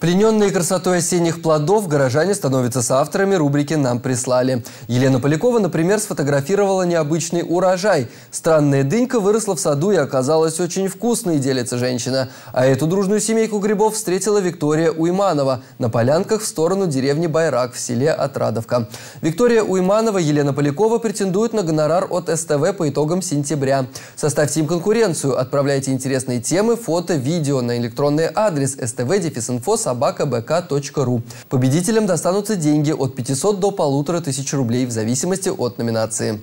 Плененные красотой осенних плодов горожане становятся соавторами рубрики «Нам прислали». Елена Полякова, например, сфотографировала необычный урожай. Странная дынька выросла в саду и оказалась очень вкусной, делится женщина. А эту дружную семейку грибов встретила Виктория Уйманова на полянках в сторону деревни Байрак в селе Отрадовка. Виктория Уйманова и Елена Полякова претендуют на гонорар от СТВ по итогам сентября. Составьте им конкуренцию, отправляйте интересные темы, фото, видео на электронный адрес stv-info собакабк.ру. Победителям достанутся деньги от 500 до 1500 рублей в зависимости от номинации.